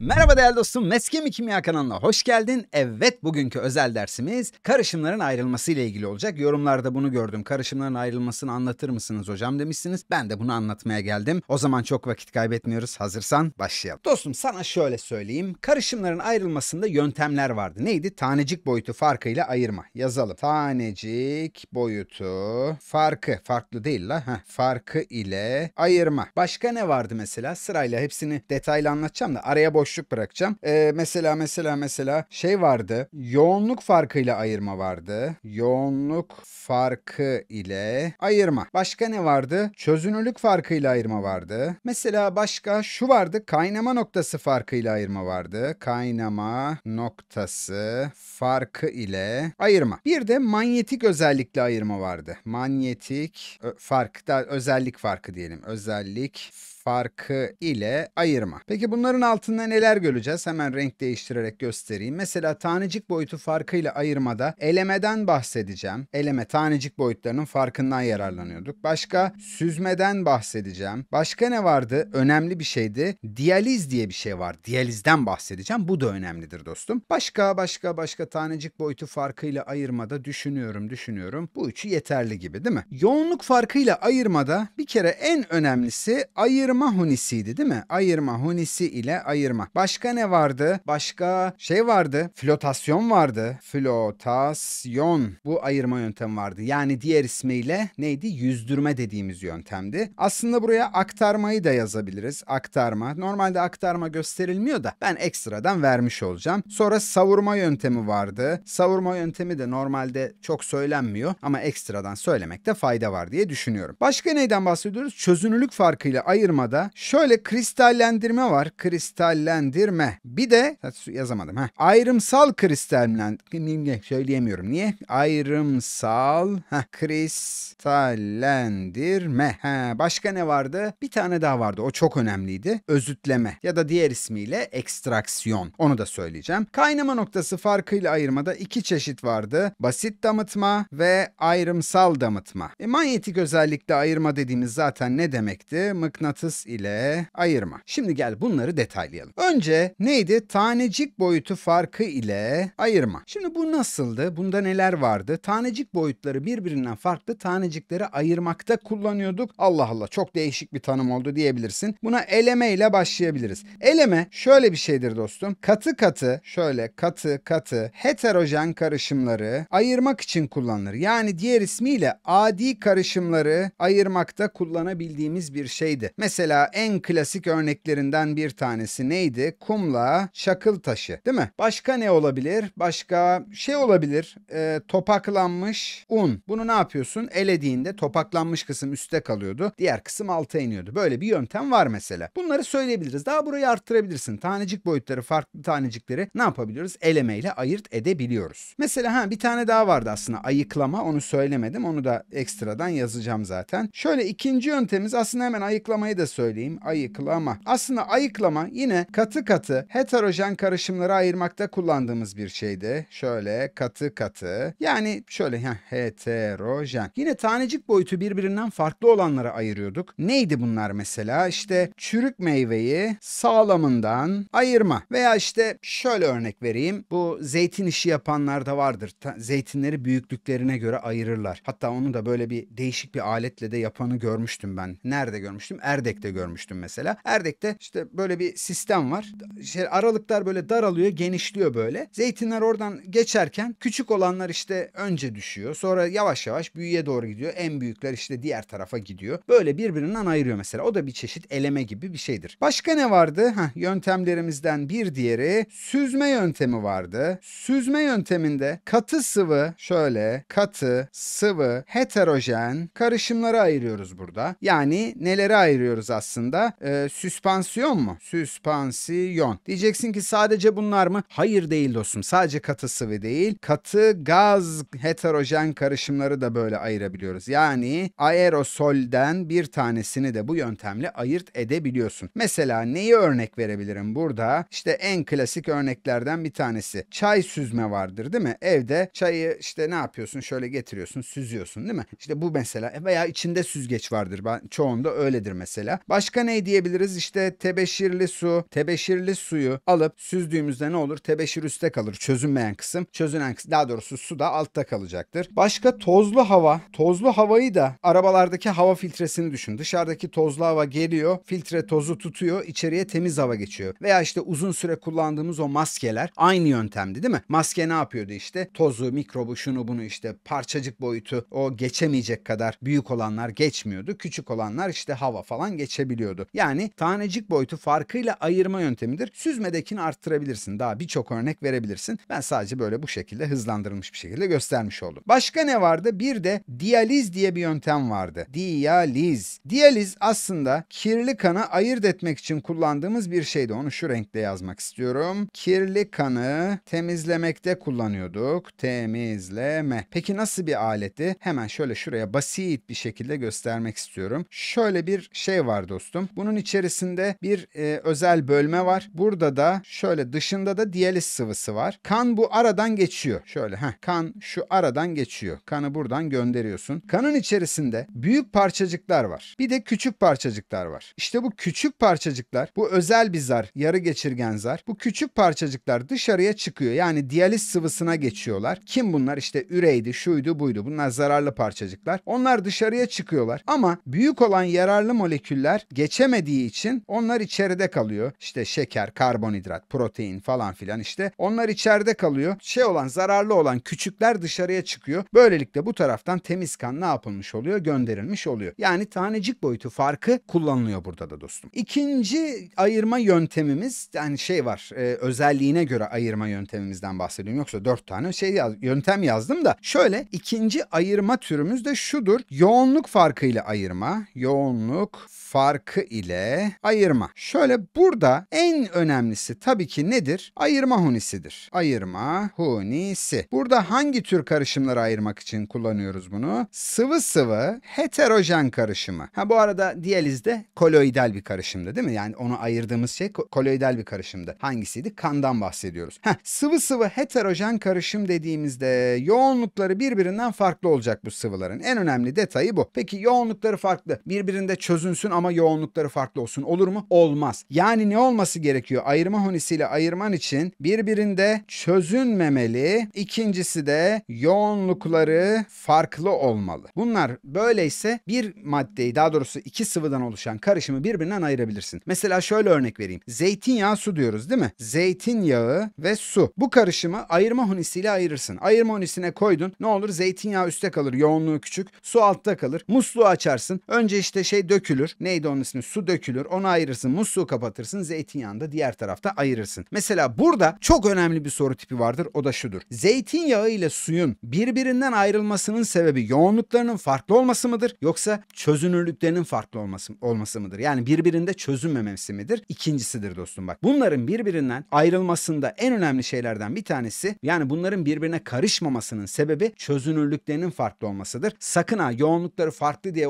Merhaba değerli dostum, Meske Kimya kanalına hoş geldin. Evet bugünkü özel dersimiz karışımların ayrılması ile ilgili olacak. Yorumlarda bunu gördüm. Karışımların ayrılmasını anlatır mısınız hocam demişsiniz. Ben de bunu anlatmaya geldim. O zaman çok vakit kaybetmiyoruz. Hazırsan başlayalım. Dostum sana şöyle söyleyeyim. Karışımların ayrılmasında yöntemler vardı. Neydi? Tanecik boyutu farkıyla ayırma. Yazalım. Tanecik boyutu farkı. Farklı değil la. Heh. Farkı ile ayırma. Başka ne vardı mesela? Sırayla hepsini detaylı anlatacağım da araya boş boşluk bırakacağım. Ee, mesela mesela mesela şey vardı. Yoğunluk farkıyla ayırma vardı. Yoğunluk farkı ile ayırma. Başka ne vardı? Çözünürlük farkıyla ayırma vardı. Mesela başka şu vardı. Kaynama noktası farkıyla ayırma vardı. Kaynama noktası farkı ile ayırma. Bir de manyetik özellikle ayırma vardı. Manyetik fark da özellik farkı diyelim. Özellik farkı ile ayırma. Peki bunların altında neler göreceğiz? Hemen renk değiştirerek göstereyim. Mesela tanecik boyutu farkıyla ayırmada elemeden bahsedeceğim. Eleme tanecik boyutlarının farkından yararlanıyorduk. Başka süzmeden bahsedeceğim. Başka ne vardı? Önemli bir şeydi. Diyaliz diye bir şey var. Diyalizden bahsedeceğim. Bu da önemlidir dostum. Başka başka başka tanecik boyutu farkıyla ayırmada düşünüyorum düşünüyorum. Bu üçü yeterli gibi değil mi? Yoğunluk farkıyla ayırmada bir kere en önemlisi ayırma ayırma hunisiydi değil mi? Ayırma hunisi ile ayırma. Başka ne vardı? Başka şey vardı. Flotasyon vardı. Flotasyon. Bu ayırma yöntemi vardı. Yani diğer ismiyle neydi? Yüzdürme dediğimiz yöntemdi. Aslında buraya aktarmayı da yazabiliriz. Aktarma. Normalde aktarma gösterilmiyor da ben ekstradan vermiş olacağım. Sonra savurma yöntemi vardı. Savurma yöntemi de normalde çok söylenmiyor ama ekstradan söylemekte fayda var diye düşünüyorum. Başka neyden bahsediyoruz? Çözünürlük farkıyla ayırma aşamada şöyle kristallendirme var. Kristallendirme. Bir de yazamadım ha. Ayrımsal kristallendirme söyleyemiyorum. Niye? Ayrımsal ha kristallendirme. Ha başka ne vardı? Bir tane daha vardı. O çok önemliydi. Özütleme ya da diğer ismiyle ekstraksiyon. Onu da söyleyeceğim. Kaynama noktası farkıyla ayırmada iki çeşit vardı. Basit damıtma ve ayrımsal damıtma. E, manyetik özellikle ayırma dediğimiz zaten ne demekti? Mıknatıs kas ile ayırma. Şimdi gel bunları detaylayalım. Önce neydi? Tanecik boyutu farkı ile ayırma. Şimdi bu nasıldı? Bunda neler vardı? Tanecik boyutları birbirinden farklı tanecikleri ayırmakta kullanıyorduk. Allah Allah çok değişik bir tanım oldu diyebilirsin. Buna eleme ile başlayabiliriz. Eleme şöyle bir şeydir dostum. Katı katı şöyle katı katı heterojen karışımları ayırmak için kullanılır. Yani diğer ismiyle adi karışımları ayırmakta kullanabildiğimiz bir şeydi. Mesela Mesela en klasik örneklerinden bir tanesi neydi? Kumla şakıl taşı değil mi? Başka ne olabilir? Başka şey olabilir. E, topaklanmış un. Bunu ne yapıyorsun? Elediğinde topaklanmış kısım üstte kalıyordu. Diğer kısım alta iniyordu. Böyle bir yöntem var mesela. Bunları söyleyebiliriz. Daha burayı arttırabilirsin. Tanecik boyutları, farklı tanecikleri ne yapabiliyoruz? Elemeyle ayırt edebiliyoruz. Mesela ha bir tane daha vardı aslında ayıklama. Onu söylemedim. Onu da ekstradan yazacağım zaten. Şöyle ikinci yöntemiz aslında hemen ayıklamayı da söyleyeyim ayıklama. Aslında ayıklama yine katı katı heterojen karışımları ayırmakta kullandığımız bir şeydi. Şöyle katı katı yani şöyle yani heterojen. Yine tanecik boyutu birbirinden farklı olanları ayırıyorduk. Neydi bunlar mesela? İşte çürük meyveyi sağlamından ayırma veya işte şöyle örnek vereyim. Bu zeytin işi yapanlarda vardır. Ta zeytinleri büyüklüklerine göre ayırırlar. Hatta onu da böyle bir değişik bir aletle de yapanı görmüştüm ben. Nerede görmüştüm? Erdek Erdek'te görmüştüm mesela. Erdek'te işte böyle bir sistem var. Şey, aralıklar böyle daralıyor, genişliyor böyle. Zeytinler oradan geçerken küçük olanlar işte önce düşüyor. Sonra yavaş yavaş büyüye doğru gidiyor. En büyükler işte diğer tarafa gidiyor. Böyle birbirinden ayırıyor mesela. O da bir çeşit eleme gibi bir şeydir. Başka ne vardı? Heh, yöntemlerimizden bir diğeri süzme yöntemi vardı. Süzme yönteminde katı sıvı şöyle katı, sıvı, heterojen karışımları ayırıyoruz burada. Yani neleri ayırıyoruz konuşuyoruz aslında. E, süspansiyon mu? Süspansiyon. Diyeceksin ki sadece bunlar mı? Hayır değil dostum. Sadece katı sıvı değil. Katı gaz heterojen karışımları da böyle ayırabiliyoruz. Yani aerosolden bir tanesini de bu yöntemle ayırt edebiliyorsun. Mesela neyi örnek verebilirim burada? İşte en klasik örneklerden bir tanesi. Çay süzme vardır değil mi? Evde çayı işte ne yapıyorsun? Şöyle getiriyorsun, süzüyorsun değil mi? İşte bu mesela veya içinde süzgeç vardır. Ben çoğunda öyledir mesela. Başka ne diyebiliriz? İşte tebeşirli su, tebeşirli suyu alıp süzdüğümüzde ne olur? Tebeşir üstte kalır. Çözünmeyen kısım, çözünen kısım daha doğrusu su da altta kalacaktır. Başka tozlu hava, tozlu havayı da arabalardaki hava filtresini düşün. Dışarıdaki tozlu hava geliyor, filtre tozu tutuyor, içeriye temiz hava geçiyor. Veya işte uzun süre kullandığımız o maskeler aynı yöntemdi değil mi? Maske ne yapıyordu işte? Tozu, mikrobu, şunu bunu işte parçacık boyutu o geçemeyecek kadar büyük olanlar geçmiyordu. Küçük olanlar işte hava falan geçiyordu geçebiliyordu. Yani tanecik boyutu farkıyla ayırma yöntemidir. Süzmedekini arttırabilirsin. Daha birçok örnek verebilirsin. Ben sadece böyle bu şekilde hızlandırılmış bir şekilde göstermiş oldum. Başka ne vardı? Bir de dializ diye bir yöntem vardı. Dializ. Dializ aslında kirli kanı ayırt etmek için kullandığımız bir şeydi. Onu şu renkte yazmak istiyorum. Kirli kanı temizlemekte kullanıyorduk. Temizleme. Peki nasıl bir aleti? Hemen şöyle şuraya basit bir şekilde göstermek istiyorum. Şöyle bir şey var var dostum. Bunun içerisinde bir e, özel bölme var. Burada da şöyle dışında da diyaliz sıvısı var. Kan bu aradan geçiyor. Şöyle heh, kan şu aradan geçiyor. Kanı buradan gönderiyorsun. Kanın içerisinde büyük parçacıklar var. Bir de küçük parçacıklar var. İşte bu küçük parçacıklar bu özel bir zar, yarı geçirgen zar. Bu küçük parçacıklar dışarıya çıkıyor. Yani diyaliz sıvısına geçiyorlar. Kim bunlar? İşte üreydi, şuydu, buydu. Bunlar zararlı parçacıklar. Onlar dışarıya çıkıyorlar. Ama büyük olan yararlı moleküller öğünler geçemediği için onlar içeride kalıyor. İşte şeker, karbonhidrat, protein falan filan işte onlar içeride kalıyor. Şey olan zararlı olan küçükler dışarıya çıkıyor. Böylelikle bu taraftan temiz kan ne yapılmış oluyor? Gönderilmiş oluyor. Yani tanecik boyutu farkı kullanılıyor burada da dostum. İkinci ayırma yöntemimiz yani şey var e, özelliğine göre ayırma yöntemimizden bahsediyorum. Yoksa dört tane şey yaz, yöntem yazdım da şöyle ikinci ayırma türümüz de şudur. Yoğunluk farkıyla ayırma. Yoğunluk farkı ile ayırma. Şöyle burada en önemlisi tabii ki nedir? Ayırma hunisidir. Ayırma hunisi. Burada hangi tür karışımları ayırmak için kullanıyoruz bunu? Sıvı sıvı heterojen karışımı. Ha bu arada diyalizde koloidal bir karışımdı değil mi? Yani onu ayırdığımız şey koloidal bir karışımdı. Hangisiydi? Kandan bahsediyoruz. Heh, sıvı sıvı heterojen karışım dediğimizde yoğunlukları birbirinden farklı olacak bu sıvıların. En önemli detayı bu. Peki yoğunlukları farklı. Birbirinde çözünsün ama ama yoğunlukları farklı olsun. Olur mu? Olmaz. Yani ne olması gerekiyor? Ayırma honisiyle ayırman için birbirinde çözünmemeli. İkincisi de yoğunlukları farklı olmalı. Bunlar böyleyse bir maddeyi daha doğrusu iki sıvıdan oluşan karışımı birbirinden ayırabilirsin. Mesela şöyle örnek vereyim. Zeytinyağı su diyoruz değil mi? Zeytinyağı ve su. Bu karışımı ayırma honisiyle ayırırsın. Ayırma honisine koydun. Ne olur? Zeytinyağı üstte kalır. Yoğunluğu küçük. Su altta kalır. Musluğu açarsın. Önce işte şey dökülür neydi onun ismi su dökülür onu ayırırsın musluğu kapatırsın zeytinyağını da diğer tarafta ayırırsın. Mesela burada çok önemli bir soru tipi vardır o da şudur. Zeytinyağı ile suyun birbirinden ayrılmasının sebebi yoğunluklarının farklı olması mıdır yoksa çözünürlüklerinin farklı olması, olması mıdır? Yani birbirinde çözünmemesi midir? İkincisidir dostum bak. Bunların birbirinden ayrılmasında en önemli şeylerden bir tanesi yani bunların birbirine karışmamasının sebebi çözünürlüklerinin farklı olmasıdır. Sakın ha yoğunlukları farklı diye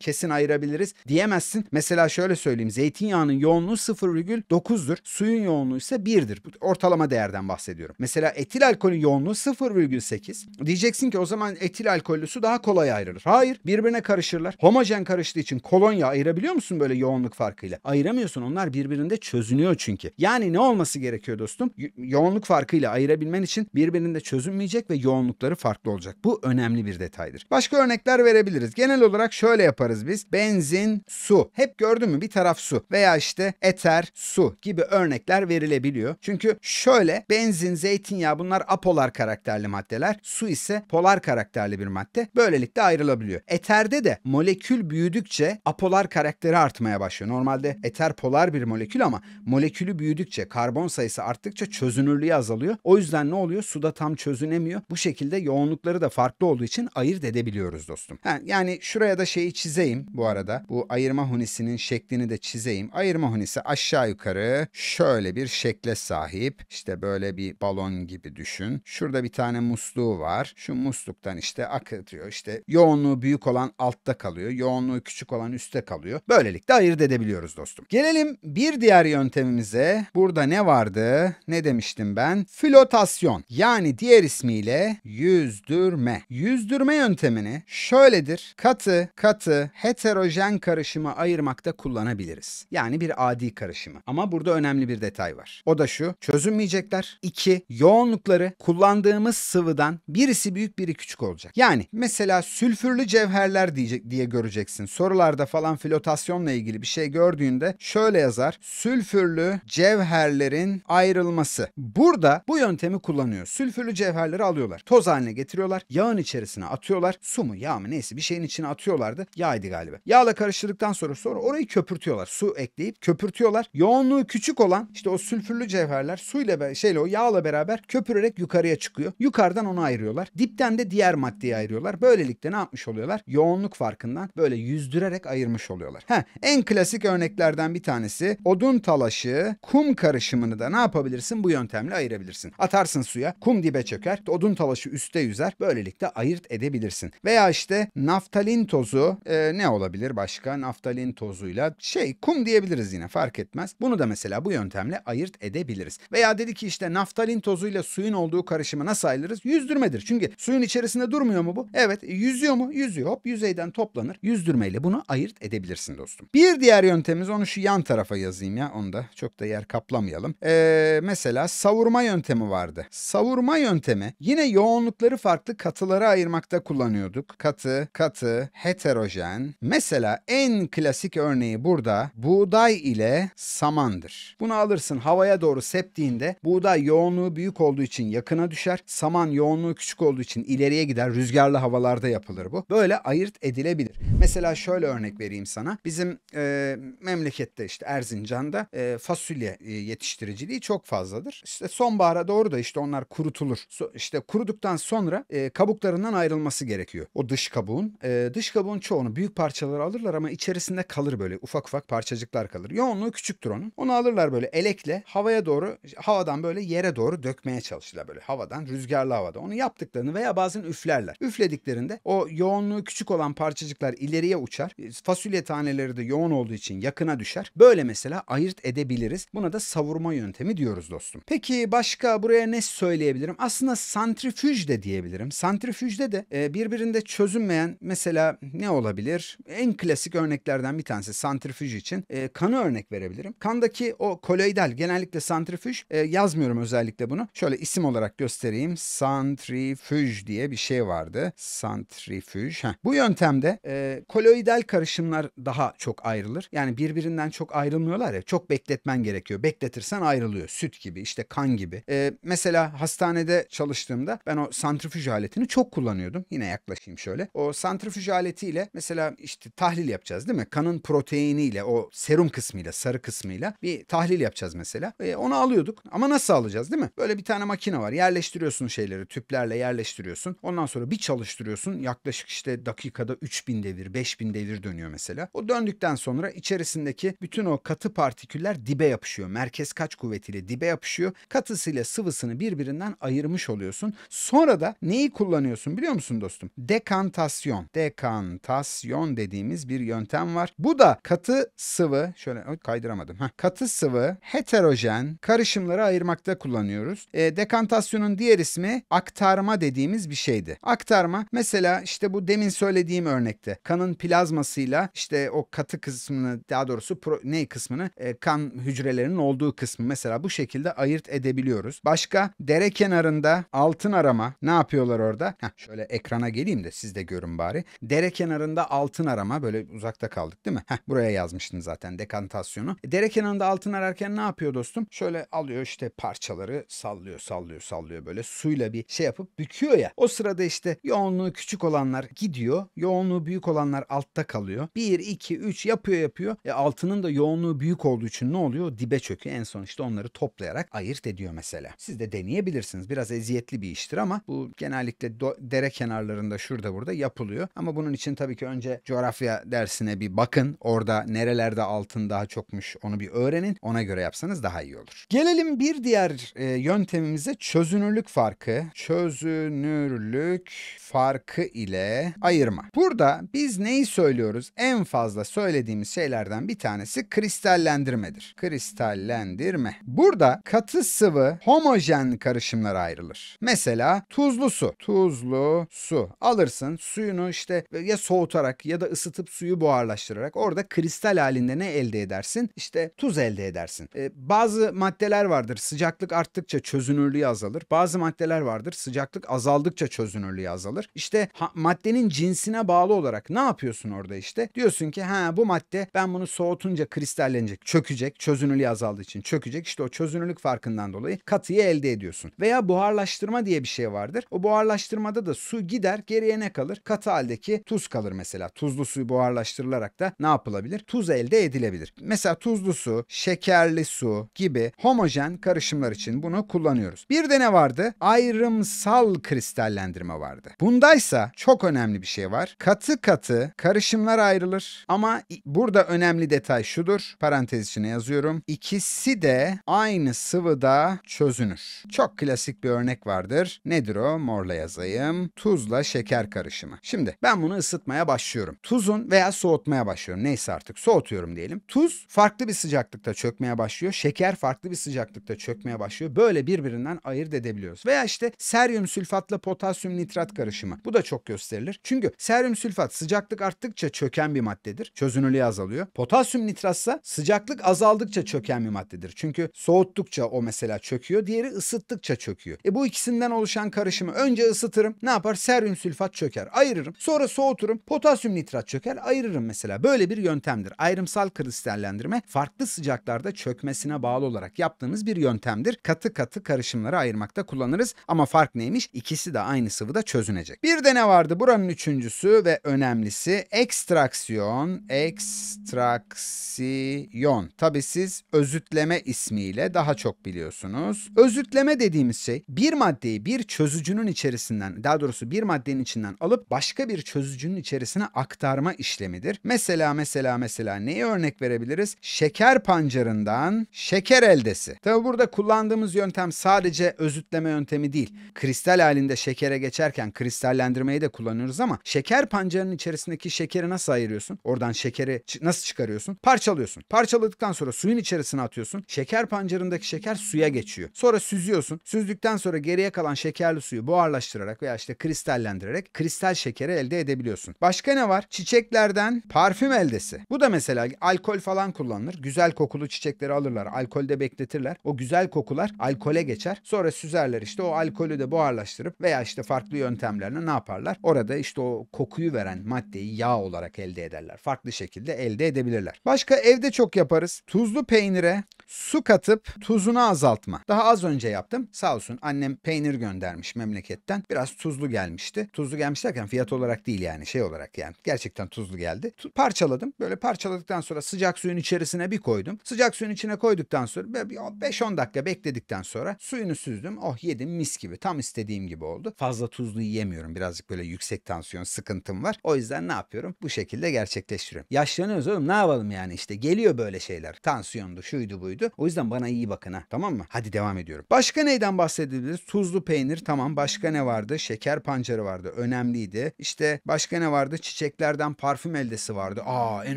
kesin ayırabiliriz diyemez bilemezsin. Mesela şöyle söyleyeyim. Zeytinyağının yoğunluğu 0,9'dur. Suyun yoğunluğu ise 1'dir. Bu Ortalama değerden bahsediyorum. Mesela etil alkolün yoğunluğu 0,8. Diyeceksin ki o zaman etil alkollü su daha kolay ayrılır. Hayır. Birbirine karışırlar. Homojen karıştığı için kolonya ayırabiliyor musun böyle yoğunluk farkıyla? Ayıramıyorsun. Onlar birbirinde çözünüyor çünkü. Yani ne olması gerekiyor dostum? Yo yoğunluk farkıyla ayırabilmen için birbirinde çözünmeyecek ve yoğunlukları farklı olacak. Bu önemli bir detaydır. Başka örnekler verebiliriz. Genel olarak şöyle yaparız biz. Benzin, su su. Hep gördün mü bir taraf su veya işte eter, su gibi örnekler verilebiliyor. Çünkü şöyle benzin, zeytinyağı bunlar apolar karakterli maddeler. Su ise polar karakterli bir madde. Böylelikle ayrılabiliyor. Eterde de molekül büyüdükçe apolar karakteri artmaya başlıyor. Normalde eter polar bir molekül ama molekülü büyüdükçe karbon sayısı arttıkça çözünürlüğü azalıyor. O yüzden ne oluyor? Suda tam çözünemiyor. Bu şekilde yoğunlukları da farklı olduğu için ayırt edebiliyoruz dostum. yani şuraya da şeyi çizeyim bu arada. Bu ayırma ayırma hunisinin şeklini de çizeyim. Ayırma hunisi aşağı yukarı şöyle bir şekle sahip. İşte böyle bir balon gibi düşün. Şurada bir tane musluğu var. Şu musluktan işte akıtıyor. İşte yoğunluğu büyük olan altta kalıyor. Yoğunluğu küçük olan üstte kalıyor. Böylelikle ayırt edebiliyoruz dostum. Gelelim bir diğer yöntemimize. Burada ne vardı? Ne demiştim ben? Flotasyon. Yani diğer ismiyle yüzdürme. Yüzdürme yöntemini şöyledir. Katı, katı, heterojen karışımı karışıma ayırmakta kullanabiliriz. Yani bir adi karışımı. Ama burada önemli bir detay var. O da şu. Çözünmeyecekler. 2. Yoğunlukları kullandığımız sıvıdan birisi büyük biri küçük olacak. Yani mesela sülfürlü cevherler diyecek diye göreceksin. Sorularda falan flotasyonla ilgili bir şey gördüğünde şöyle yazar. Sülfürlü cevherlerin ayrılması. Burada bu yöntemi kullanıyor. Sülfürlü cevherleri alıyorlar. Toz haline getiriyorlar. Yağın içerisine atıyorlar. Su mu yağ mı neyse bir şeyin içine atıyorlardı. Yağydı galiba. Yağla karıştırdıktan sonra sonra orayı köpürtüyorlar. Su ekleyip köpürtüyorlar. Yoğunluğu küçük olan işte o sülfürlü cevherler suyla şeyle o yağla beraber köpürerek yukarıya çıkıyor. Yukarıdan onu ayırıyorlar. Dipten de diğer maddeyi ayırıyorlar. Böylelikle ne yapmış oluyorlar? Yoğunluk farkından böyle yüzdürerek ayırmış oluyorlar. Heh, en klasik örneklerden bir tanesi odun talaşı, kum karışımını da ne yapabilirsin? Bu yöntemle ayırabilirsin. Atarsın suya, kum dibe çöker, odun talaşı üste yüzer. Böylelikle ayırt edebilirsin. Veya işte naftalin tozu e, ne olabilir başka? Naftalin kristalin tozuyla şey kum diyebiliriz yine fark etmez. Bunu da mesela bu yöntemle ayırt edebiliriz. Veya dedi ki işte naftalin tozuyla suyun olduğu karışımı nasıl ayırırız? Yüzdürmedir. Çünkü suyun içerisinde durmuyor mu bu? Evet. yüzüyor mu? Yüzüyor. Hop yüzeyden toplanır. Yüzdürmeyle bunu ayırt edebilirsin dostum. Bir diğer yöntemiz onu şu yan tarafa yazayım ya. Onu da çok da yer kaplamayalım. Ee, mesela savurma yöntemi vardı. Savurma yöntemi yine yoğunlukları farklı katılara ayırmakta kullanıyorduk. Katı, katı, heterojen. Mesela en klasik örneği burada buğday ile samandır. Bunu alırsın havaya doğru septiğinde buğday yoğunluğu büyük olduğu için yakına düşer. Saman yoğunluğu küçük olduğu için ileriye gider. Rüzgarlı havalarda yapılır bu. Böyle ayırt edilebilir. Mesela şöyle örnek vereyim sana. Bizim e, memlekette işte Erzincan'da e, fasulye yetiştiriciliği çok fazladır. İşte sonbahara doğru da işte onlar kurutulur. So, işte kuruduktan sonra e, kabuklarından ayrılması gerekiyor. O dış kabuğun. E, dış kabuğun çoğunu büyük parçaları alırlar ama içerisinde içerisinde kalır böyle ufak ufak parçacıklar kalır. Yoğunluğu küçüktür onun. Onu alırlar böyle elekle havaya doğru havadan böyle yere doğru dökmeye çalışırlar böyle havadan rüzgarlı havada. Onu yaptıklarını veya bazen üflerler. Üflediklerinde o yoğunluğu küçük olan parçacıklar ileriye uçar. E, fasulye taneleri de yoğun olduğu için yakına düşer. Böyle mesela ayırt edebiliriz. Buna da savurma yöntemi diyoruz dostum. Peki başka buraya ne söyleyebilirim? Aslında santrifüj de diyebilirim. Santrifüjde de e, birbirinde çözünmeyen mesela ne olabilir? En klasik örnekler örneklerden bir tanesi santrifüj için e, kanı örnek verebilirim. Kandaki o koloidal genellikle santrifüj e, yazmıyorum özellikle bunu. Şöyle isim olarak göstereyim. Santrifüj diye bir şey vardı. Santrifüj. Heh. Bu yöntemde e, koloidal karışımlar daha çok ayrılır. Yani birbirinden çok ayrılmıyorlar ya. Çok bekletmen gerekiyor. Bekletirsen ayrılıyor. Süt gibi işte kan gibi. E, mesela hastanede çalıştığımda ben o santrifüj aletini çok kullanıyordum. Yine yaklaşayım şöyle. O santrifüj aletiyle mesela işte tahlil yapacağız değil mi? mi? Kanın proteiniyle o serum kısmıyla sarı kısmıyla bir tahlil yapacağız mesela. E, onu alıyorduk ama nasıl alacağız değil mi? Böyle bir tane makine var yerleştiriyorsun şeyleri tüplerle yerleştiriyorsun. Ondan sonra bir çalıştırıyorsun yaklaşık işte dakikada 3000 devir 5000 devir dönüyor mesela. O döndükten sonra içerisindeki bütün o katı partiküller dibe yapışıyor. Merkez kaç kuvvetiyle dibe yapışıyor. Katısıyla sıvısını birbirinden ayırmış oluyorsun. Sonra da neyi kullanıyorsun biliyor musun dostum? Dekantasyon. Dekantasyon dediğimiz bir yöntem var. Bu da katı sıvı şöyle kaydıramadım. Heh, katı sıvı heterojen karışımları ayırmakta kullanıyoruz. E, dekantasyonun diğer ismi aktarma dediğimiz bir şeydi. Aktarma mesela işte bu demin söylediğim örnekte kanın plazmasıyla işte o katı kısmını daha doğrusu pro, ne kısmını e, kan hücrelerinin olduğu kısmı mesela bu şekilde ayırt edebiliyoruz. Başka dere kenarında altın arama ne yapıyorlar orada? Heh, şöyle ekrana geleyim de siz de görün bari. Dere kenarında altın arama böyle uzakta kal kaldık değil mi? Heh, buraya yazmıştım zaten dekantasyonu. E, dere kenarında altın ararken ne yapıyor dostum? Şöyle alıyor işte parçaları sallıyor sallıyor sallıyor böyle suyla bir şey yapıp büküyor ya. O sırada işte yoğunluğu küçük olanlar gidiyor. Yoğunluğu büyük olanlar altta kalıyor. 1, 2, 3 yapıyor yapıyor. E altının da yoğunluğu büyük olduğu için ne oluyor? Dibe çöküyor. En son işte onları toplayarak ayırt ediyor mesela. Siz de deneyebilirsiniz. Biraz eziyetli bir iştir ama bu genellikle dere kenarlarında şurada burada yapılıyor. Ama bunun için tabii ki önce coğrafya dersine bir bir bakın orada nerelerde altın daha çokmuş onu bir öğrenin. Ona göre yapsanız daha iyi olur. Gelelim bir diğer e, yöntemimize çözünürlük farkı. Çözünürlük farkı ile ayırma. Burada biz neyi söylüyoruz? En fazla söylediğimiz şeylerden bir tanesi kristallendirmedir. Kristallendirme. Burada katı sıvı homojen karışımlara ayrılır. Mesela tuzlu su. Tuzlu su. Alırsın suyunu işte ya soğutarak ya da ısıtıp suyu buharlaştırarak orada kristal halinde ne elde edersin? İşte tuz elde edersin. Ee, bazı maddeler vardır sıcaklık arttıkça çözünürlüğü azalır. Bazı maddeler vardır sıcaklık azaldıkça çözünürlüğü azalır yapılır? İşte ha, maddenin cinsine bağlı olarak ne yapıyorsun orada işte? Diyorsun ki ha bu madde ben bunu soğutunca kristallenecek, çökecek, çözünürlüğü azaldığı için çökecek. İşte o çözünürlük farkından dolayı katıyı elde ediyorsun. Veya buharlaştırma diye bir şey vardır. O buharlaştırmada da su gider geriye ne kalır? Katı haldeki tuz kalır mesela. Tuzlu suyu buharlaştırılarak da ne yapılabilir? Tuz elde edilebilir. Mesela tuzlu su, şekerli su gibi homojen karışımlar için bunu kullanıyoruz. Bir de ne vardı? Ayrımsal kristallendirme vardı. Bunu Bundaysa çok önemli bir şey var. Katı katı karışımlar ayrılır ama burada önemli detay şudur. Parantez içine yazıyorum. İkisi de aynı sıvıda çözünür. Çok klasik bir örnek vardır. Nedir o? Morla yazayım. Tuzla şeker karışımı. Şimdi ben bunu ısıtmaya başlıyorum. Tuzun veya soğutmaya başlıyorum. Neyse artık soğutuyorum diyelim. Tuz farklı bir sıcaklıkta çökmeye başlıyor. Şeker farklı bir sıcaklıkta çökmeye başlıyor. Böyle birbirinden ayırt edebiliyoruz. Veya işte seryum sülfatla potasyum nitrat karışımı karışımı. Bu da çok gösterilir. Çünkü seryum sülfat sıcaklık arttıkça çöken bir maddedir. Çözünürlüğü azalıyor. Potasyum nitratsa sıcaklık azaldıkça çöken bir maddedir. Çünkü soğuttukça o mesela çöküyor. Diğeri ısıttıkça çöküyor. E bu ikisinden oluşan karışımı önce ısıtırım. Ne yapar? Seryum sülfat çöker. Ayırırım. Sonra soğuturum. Potasyum nitrat çöker. Ayırırım mesela. Böyle bir yöntemdir. Ayrımsal kristallendirme farklı sıcaklarda çökmesine bağlı olarak yaptığımız bir yöntemdir. Katı katı karışımları ayırmakta kullanırız. Ama fark neymiş? İkisi de aynı sıvıda çözünecek gelecek. Bir de ne vardı? Buranın üçüncüsü ve önemlisi ekstraksiyon. Ekstraksiyon. Tabi siz özütleme ismiyle daha çok biliyorsunuz. Özütleme dediğimiz şey bir maddeyi bir çözücünün içerisinden daha doğrusu bir maddenin içinden alıp başka bir çözücünün içerisine aktarma işlemidir. Mesela mesela mesela neyi örnek verebiliriz? Şeker pancarından şeker eldesi. Tabi burada kullandığımız yöntem sadece özütleme yöntemi değil. Kristal halinde şekere geçerken kristal kristallendirmeyi de kullanıyoruz ama şeker pancarının içerisindeki şekeri nasıl ayırıyorsun? Oradan şekeri nasıl çıkarıyorsun? Parçalıyorsun. Parçaladıktan sonra suyun içerisine atıyorsun. Şeker pancarındaki şeker suya geçiyor. Sonra süzüyorsun. Süzdükten sonra geriye kalan şekerli suyu buharlaştırarak veya işte kristallendirerek kristal şekeri elde edebiliyorsun. Başka ne var? Çiçeklerden parfüm eldesi. Bu da mesela alkol falan kullanılır. Güzel kokulu çiçekleri alırlar. Alkolde bekletirler. O güzel kokular alkole geçer. Sonra süzerler işte o alkolü de buharlaştırıp veya işte farklı yöntemler üzerine ne yaparlar? Orada işte o kokuyu veren maddeyi yağ olarak elde ederler. Farklı şekilde elde edebilirler. Başka evde çok yaparız. Tuzlu peynire su katıp tuzunu azaltma. Daha az önce yaptım. Sağ olsun annem peynir göndermiş memleketten. Biraz tuzlu gelmişti. Tuzlu gelmiş derken fiyat olarak değil yani şey olarak yani. Gerçekten tuzlu geldi. Parçaladım. Böyle parçaladıktan sonra sıcak suyun içerisine bir koydum. Sıcak suyun içine koyduktan sonra 5-10 dakika bekledikten sonra suyunu süzdüm. Oh yedim mis gibi. Tam istediğim gibi oldu. Fazla tuzlu yiyemiyorum. Birazcık böyle yüksek tansiyon sıkıntım var. O yüzden ne yapıyorum? Bu şekilde gerçekleştiriyorum. Yaşlanıyoruz oğlum ne yapalım yani işte. Geliyor böyle şeyler. Tansiyondu şuydu buydu kötüydü. O yüzden bana iyi bakın ha. Tamam mı? Hadi devam ediyorum. Başka neyden bahsedebiliriz? Tuzlu peynir tamam. Başka ne vardı? Şeker pancarı vardı. Önemliydi. İşte başka ne vardı? Çiçeklerden parfüm eldesi vardı. Aa en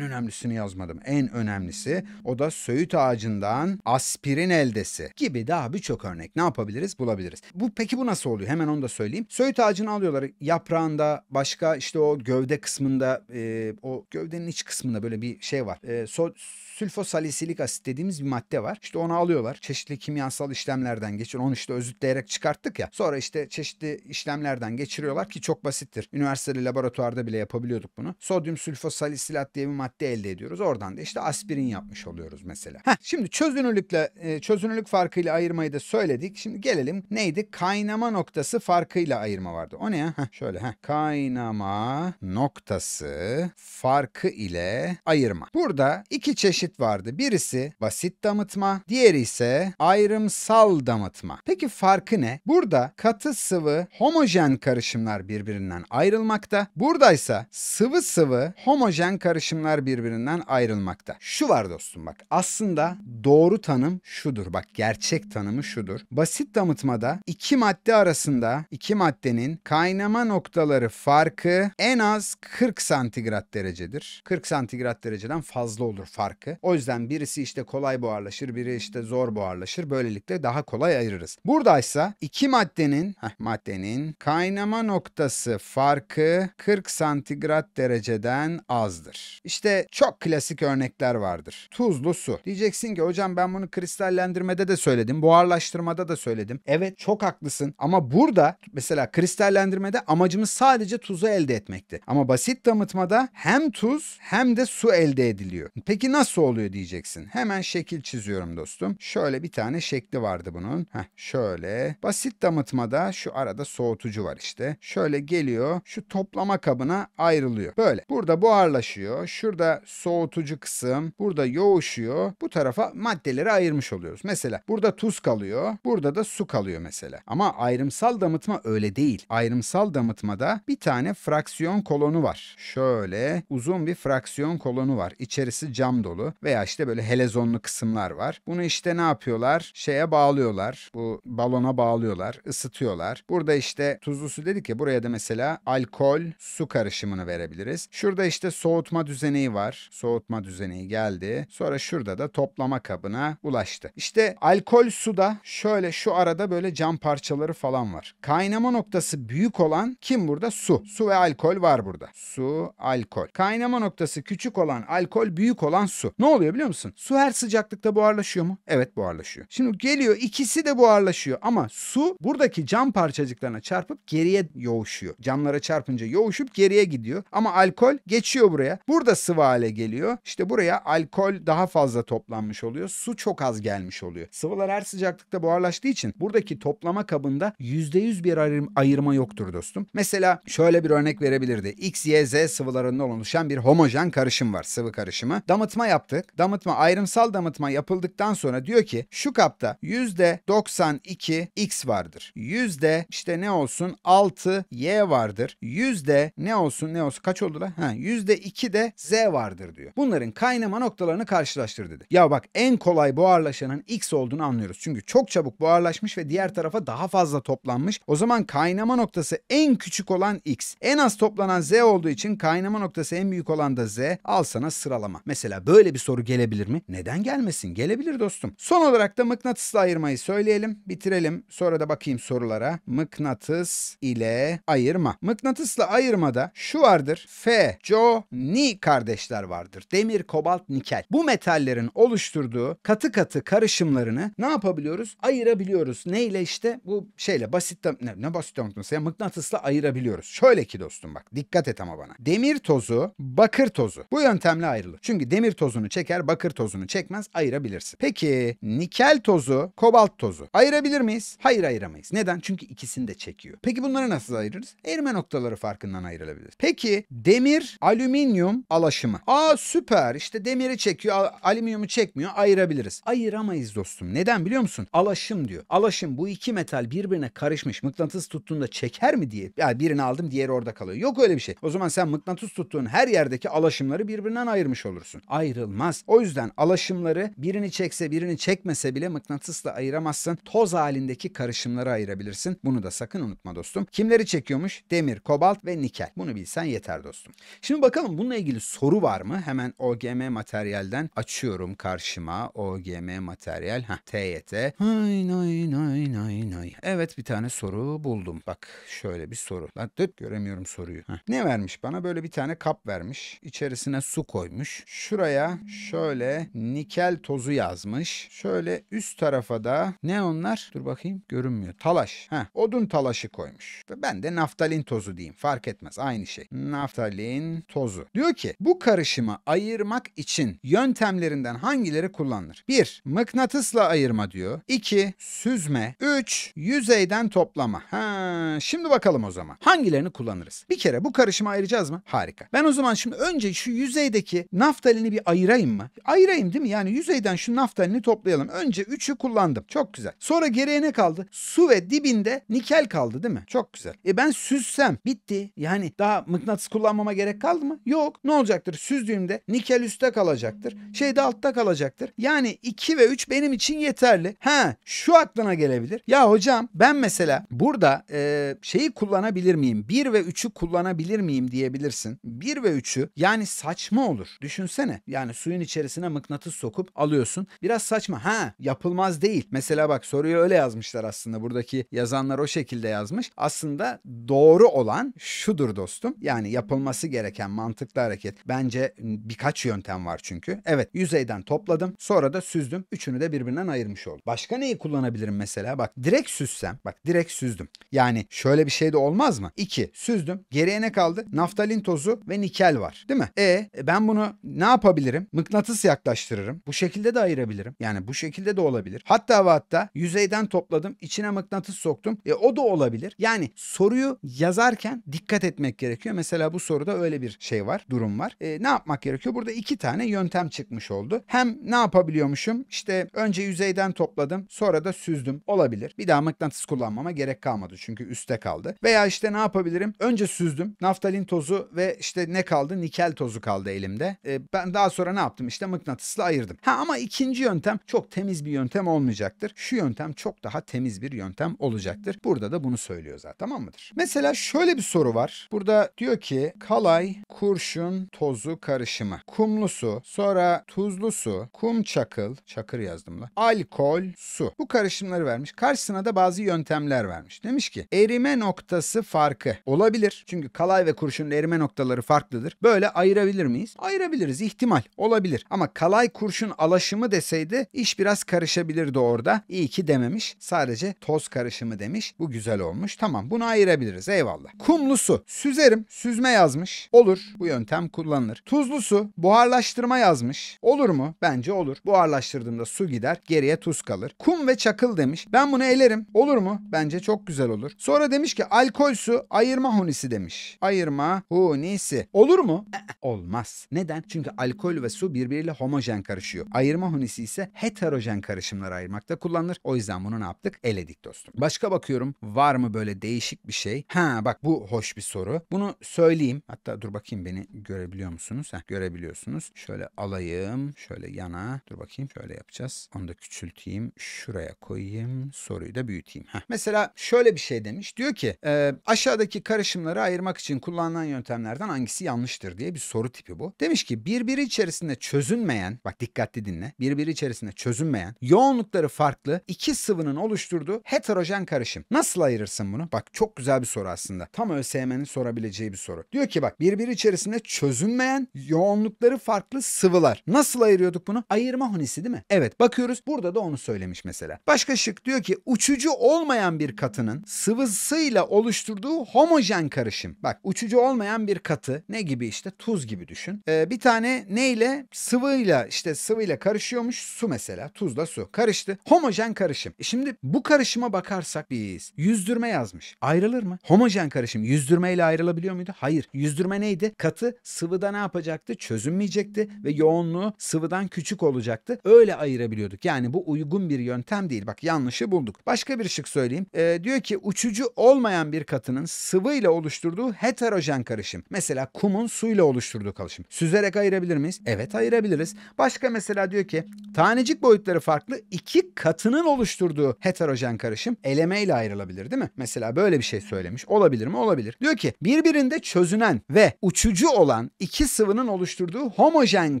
önemlisini yazmadım. En önemlisi o da söğüt ağacından aspirin eldesi gibi daha birçok örnek. Ne yapabiliriz? Bulabiliriz. Bu peki bu nasıl oluyor? Hemen onu da söyleyeyim. Söğüt ağacını alıyorlar. Yaprağında başka işte o gövde kısmında e, o gövdenin iç kısmında böyle bir şey var. E, so, sülfosalisilik asit dediğimiz bir madde var. İşte onu alıyorlar. Çeşitli kimyasal işlemlerden geçir. Onu işte özütleyerek çıkarttık ya. Sonra işte çeşitli işlemlerden geçiriyorlar ki çok basittir. Üniversitede laboratuvarda bile yapabiliyorduk bunu. Sodyum sülfosalisilat diye bir madde elde ediyoruz. Oradan da işte aspirin yapmış oluyoruz mesela. Heh, şimdi çözünürlükle e, çözünürlük farkıyla ayırmayı da söyledik. Şimdi gelelim neydi? Kaynama noktası farkıyla ayırma vardı. O ne ya? Heh, şöyle. Heh. Kaynama noktası farkı ile ayırma. Burada iki çeşit çeşit vardı. Birisi basit damıtma, diğeri ise ayrımsal damıtma. Peki farkı ne? Burada katı sıvı homojen karışımlar birbirinden ayrılmakta. Buradaysa sıvı sıvı homojen karışımlar birbirinden ayrılmakta. Şu var dostum bak aslında doğru tanım şudur bak gerçek tanımı şudur. Basit damıtmada iki madde arasında iki maddenin kaynama noktaları farkı en az 40 santigrat derecedir. 40 santigrat dereceden fazla olur farkı. O yüzden birisi işte kolay buharlaşır, biri işte zor buharlaşır. Böylelikle daha kolay ayırırız. Buradaysa iki maddenin, heh, maddenin kaynama noktası farkı 40 santigrat dereceden azdır. İşte çok klasik örnekler vardır. Tuzlu su. Diyeceksin ki hocam ben bunu kristallendirmede de söyledim, buharlaştırmada da söyledim. Evet çok haklısın ama burada mesela kristallendirmede amacımız sadece tuzu elde etmekti. Ama basit damıtmada hem tuz hem de su elde ediliyor. Peki nasıl oluyor diyeceksin. Hemen şekil çiziyorum dostum. Şöyle bir tane şekli vardı bunun. Heh, şöyle. Basit damıtmada şu arada soğutucu var işte. Şöyle geliyor. Şu toplama kabına ayrılıyor. Böyle. Burada buharlaşıyor. Şurada soğutucu kısım. Burada yoğuşuyor. Bu tarafa maddeleri ayırmış oluyoruz. Mesela burada tuz kalıyor. Burada da su kalıyor mesela. Ama ayrımsal damıtma öyle değil. Ayrımsal damıtmada bir tane fraksiyon kolonu var. Şöyle uzun bir fraksiyon kolonu var. İçerisi cam dolu. Veya işte böyle helezonlu kısımlar var. Bunu işte ne yapıyorlar? Şeye bağlıyorlar. Bu balona bağlıyorlar. ısıtıyorlar. Burada işte tuzlu su dedik ya buraya da mesela alkol su karışımını verebiliriz. Şurada işte soğutma düzeneği var. Soğutma düzeneği geldi. Sonra şurada da toplama kabına ulaştı. İşte alkol su da şöyle şu arada böyle cam parçaları falan var. Kaynama noktası büyük olan kim burada? Su. Su ve alkol var burada. Su, alkol. Kaynama noktası küçük olan alkol, büyük olan su. Ne oluyor biliyor musun? Su her sıcaklıkta buharlaşıyor mu? Evet buharlaşıyor. Şimdi geliyor ikisi de buharlaşıyor ama su buradaki cam parçacıklarına çarpıp geriye yoğuşuyor. Camlara çarpınca yoğuşup geriye gidiyor. Ama alkol geçiyor buraya. Burada sıvı hale geliyor. İşte buraya alkol daha fazla toplanmış oluyor. Su çok az gelmiş oluyor. Sıvılar her sıcaklıkta buharlaştığı için buradaki toplama kabında %100 bir ayır, ayırma yoktur dostum. Mesela şöyle bir örnek verebilirdi. X, Y, Z sıvılarından oluşan bir homojen karışım var. Sıvı karışımı. Damıtma yaptı yaptık. Damıtma ayrımsal damıtma yapıldıktan sonra diyor ki şu kapta %92 X vardır. Yüzde işte ne olsun 6 Y vardır. Yüzde ne olsun ne olsun kaç oldu la? yüzde 2 de Z vardır diyor. Bunların kaynama noktalarını karşılaştır dedi. Ya bak en kolay buharlaşanın X olduğunu anlıyoruz. Çünkü çok çabuk buharlaşmış ve diğer tarafa daha fazla toplanmış. O zaman kaynama noktası en küçük olan X. En az toplanan Z olduğu için kaynama noktası en büyük olan da Z. Al sana sıralama. Mesela böyle bir soru gelebilir mi? Neden gelmesin? Gelebilir dostum. Son olarak da mıknatısla ayırmayı söyleyelim. Bitirelim. Sonra da bakayım sorulara. Mıknatıs ile ayırma. Mıknatısla ayırmada şu vardır. F, Co, Ni kardeşler vardır. Demir, kobalt, nikel. Bu metallerin oluşturduğu katı katı karışımlarını ne yapabiliyoruz? Ayırabiliyoruz. Neyle işte? Bu şeyle basit de, ne, ne basit anlatması ya mıknatısla ayırabiliyoruz. Şöyle ki dostum bak dikkat et ama bana. Demir tozu, bakır tozu. Bu yöntemle ayrılır. Çünkü demir tozunu tozunu çeker, bakır tozunu çekmez ayırabilirsin. Peki nikel tozu, kobalt tozu ayırabilir miyiz? Hayır ayıramayız. Neden? Çünkü ikisini de çekiyor. Peki bunları nasıl ayırırız? Erime noktaları farkından ayrılabilir. Peki demir, alüminyum alaşımı. Aa süper işte demiri çekiyor, alüminyumu çekmiyor ayırabiliriz. Ayıramayız dostum. Neden biliyor musun? Alaşım diyor. Alaşım bu iki metal birbirine karışmış mıknatıs tuttuğunda çeker mi diye. yani birini aldım diğeri orada kalıyor. Yok öyle bir şey. O zaman sen mıknatıs tuttuğun her yerdeki alaşımları birbirinden ayırmış olursun. Ayrıl olmaz. O yüzden alaşımları birini çekse birini çekmese bile mıknatısla ayıramazsın. Toz halindeki karışımları ayırabilirsin. Bunu da sakın unutma dostum. Kimleri çekiyormuş? Demir, kobalt ve nikel. Bunu bilsen yeter dostum. Şimdi bakalım bununla ilgili soru var mı? Hemen OGM materyalden açıyorum karşıma. OGM materyal. Ha, TYT. Hay nay nay nay nay. Evet bir tane soru buldum. Bak şöyle bir soru. Lan düt göremiyorum soruyu. Heh. Ne vermiş bana? Böyle bir tane kap vermiş. İçerisine su koymuş. Şuraya Şöyle nikel tozu yazmış. Şöyle üst tarafa da ne onlar? Dur bakayım görünmüyor. Talaş. Heh, odun talaşı koymuş. Ve ben de naftalin tozu diyeyim. Fark etmez aynı şey. Naftalin tozu. Diyor ki bu karışımı ayırmak için yöntemlerinden hangileri kullanılır? 1. Mıknatısla ayırma diyor. 2. Süzme. 3. Yüzeyden toplama. Ha, şimdi bakalım o zaman. Hangilerini kullanırız? Bir kere bu karışımı ayıracağız mı? Harika. Ben o zaman şimdi önce şu yüzeydeki naftalini bir ayıracağım ayırayım mı? Ayırayım değil mi? Yani yüzeyden şu naftalini toplayalım. Önce 3'ü kullandım. Çok güzel. Sonra geriye ne kaldı? Su ve dibinde nikel kaldı değil mi? Çok güzel. E ben süzsem bitti. Yani daha mıknatıs kullanmama gerek kaldı mı? Yok. Ne olacaktır? Süzdüğümde nikel üstte kalacaktır. Şey de altta kalacaktır. Yani 2 ve 3 benim için yeterli. Ha şu aklına gelebilir. Ya hocam ben mesela burada e, şeyi kullanabilir miyim? 1 ve 3'ü kullanabilir miyim diyebilirsin. 1 ve 3'ü yani saçma olur. Düşünsene. Yani suyun içerisine mıknatıs sokup alıyorsun. Biraz saçma. Ha yapılmaz değil. Mesela bak soruyu öyle yazmışlar aslında. Buradaki yazanlar o şekilde yazmış. Aslında doğru olan şudur dostum. Yani yapılması gereken mantıklı hareket. Bence birkaç yöntem var çünkü. Evet yüzeyden topladım. Sonra da süzdüm. Üçünü de birbirinden ayırmış oldum. Başka neyi kullanabilirim mesela? Bak direkt süzsem. Bak direkt süzdüm. Yani şöyle bir şey de olmaz mı? İki süzdüm. Geriye ne kaldı? Naftalin tozu ve nikel var. Değil mi? E ben bunu ne yapabilirim? mıknatıs yaklaştırırım. Bu şekilde de ayırabilirim. Yani bu şekilde de olabilir. Hatta ve hatta yüzeyden topladım. içine mıknatıs soktum. E o da olabilir. Yani soruyu yazarken dikkat etmek gerekiyor. Mesela bu soruda öyle bir şey var. Durum var. E, ne yapmak gerekiyor? Burada iki tane yöntem çıkmış oldu. Hem ne yapabiliyormuşum? İşte önce yüzeyden topladım. Sonra da süzdüm. Olabilir. Bir daha mıknatıs kullanmama gerek kalmadı. Çünkü üstte kaldı. Veya işte ne yapabilirim? Önce süzdüm. Naftalin tozu ve işte ne kaldı? Nikel tozu kaldı elimde. E, ben daha sonra ne yaptım? İşte mıknatısla ayırdım. Ha ama ikinci yöntem çok temiz bir yöntem olmayacaktır. Şu yöntem çok daha temiz bir yöntem olacaktır. Burada da bunu söylüyor zaten. Tamam mıdır? Mesela şöyle bir soru var. Burada diyor ki kalay, kurşun, tozu karışımı. Kumlu su, sonra tuzlu su, kum çakıl, çakır yazdım da. Alkol, su. Bu karışımları vermiş. Karşısına da bazı yöntemler vermiş. Demiş ki erime noktası farkı olabilir. Çünkü kalay ve kurşunun erime noktaları farklıdır. Böyle ayırabilir miyiz? Ayırabiliriz ihtimal. Olabilir ama kalay kurşun alaşımı deseydi iş biraz karışabilirdi orada. İyi ki dememiş. Sadece toz karışımı demiş. Bu güzel olmuş. Tamam bunu ayırabiliriz eyvallah. Kumlu su. Süzerim. Süzme yazmış. Olur. Bu yöntem kullanılır. Tuzlu su. Buharlaştırma yazmış. Olur mu? Bence olur. Buharlaştırdığımda su gider. Geriye tuz kalır. Kum ve çakıl demiş. Ben bunu elerim. Olur mu? Bence çok güzel olur. Sonra demiş ki alkol su ayırma hunisi demiş. Ayırma hunisi. Olur mu? Olmaz. Neden? Çünkü alkol ve su birbiriyle homojen karışıyor. Ayırma hunisi ise heterojen karışımları ayırmakta kullanılır. O yüzden bunu ne yaptık? Eledik dostum. Başka bakıyorum var mı böyle değişik bir şey? Ha bak bu hoş bir soru. Bunu söyleyeyim. Hatta dur bakayım beni görebiliyor musunuz? Heh, görebiliyorsunuz. Şöyle alayım. Şöyle yana. Dur bakayım şöyle yapacağız. Onu da küçülteyim. Şuraya koyayım. Soruyu da büyüteyim. Heh. Mesela şöyle bir şey demiş. Diyor ki e, aşağıdaki karışımları ayırmak için kullanılan yöntemlerden hangisi yanlıştır diye bir soru tipi bu. Demiş ki birbiri içerisinde içerisinde çözünmeyen, bak dikkatli dinle, birbiri içerisinde çözünmeyen, yoğunlukları farklı iki sıvının oluşturduğu heterojen karışım. Nasıl ayırırsın bunu? Bak çok güzel bir soru aslında. Tam ÖSYM'nin sorabileceği bir soru. Diyor ki bak birbiri içerisinde çözünmeyen, yoğunlukları farklı sıvılar. Nasıl ayırıyorduk bunu? Ayırma hunisi değil mi? Evet bakıyoruz. Burada da onu söylemiş mesela. Başka şık diyor ki uçucu olmayan bir katının sıvısıyla oluşturduğu homojen karışım. Bak uçucu olmayan bir katı ne gibi işte tuz gibi düşün. Ee, bir tane neyle sıvıyla işte sıvıyla karışıyormuş su mesela tuzla su karıştı. Homojen karışım. E şimdi bu karışıma bakarsak biz yüzdürme yazmış. Ayrılır mı? Homojen karışım yüzdürmeyle ayrılabiliyor muydu? Hayır. Yüzdürme neydi? Katı sıvıda ne yapacaktı? Çözünmeyecekti ve yoğunluğu sıvıdan küçük olacaktı. Öyle ayırabiliyorduk. Yani bu uygun bir yöntem değil. Bak yanlışı bulduk. Başka bir şık söyleyeyim. Ee, diyor ki uçucu olmayan bir katının sıvıyla oluşturduğu heterojen karışım. Mesela kumun suyla oluşturduğu karışım. Süzerek ayırabilir miyiz? Evet Evet ayırabiliriz. Başka mesela diyor ki tanecik boyutları farklı iki katının oluşturduğu heterojen karışım eleme ile ayrılabilir değil mi? Mesela böyle bir şey söylemiş. Olabilir mi? Olabilir. Diyor ki birbirinde çözünen ve uçucu olan iki sıvının oluşturduğu homojen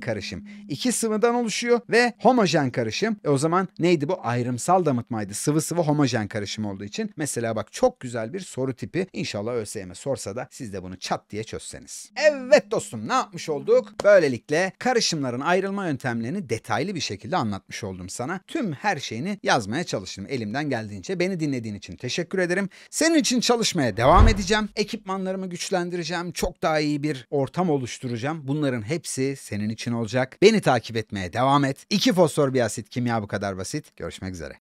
karışım. İki sıvıdan oluşuyor ve homojen karışım. E o zaman neydi bu? Ayrımsal damıtmaydı. Sıvı sıvı homojen karışım olduğu için. Mesela bak çok güzel bir soru tipi. İnşallah ÖSYM sorsa da siz de bunu çat diye çözseniz. Evet dostum ne yapmış olduk? Böylelikle kar Karışımların ayrılma yöntemlerini detaylı bir şekilde anlatmış oldum sana. Tüm her şeyini yazmaya çalıştım elimden geldiğince. Beni dinlediğin için teşekkür ederim. Senin için çalışmaya devam edeceğim. Ekipmanlarımı güçlendireceğim. Çok daha iyi bir ortam oluşturacağım. Bunların hepsi senin için olacak. Beni takip etmeye devam et. 2 fosfor bir asit kimya bu kadar basit. Görüşmek üzere.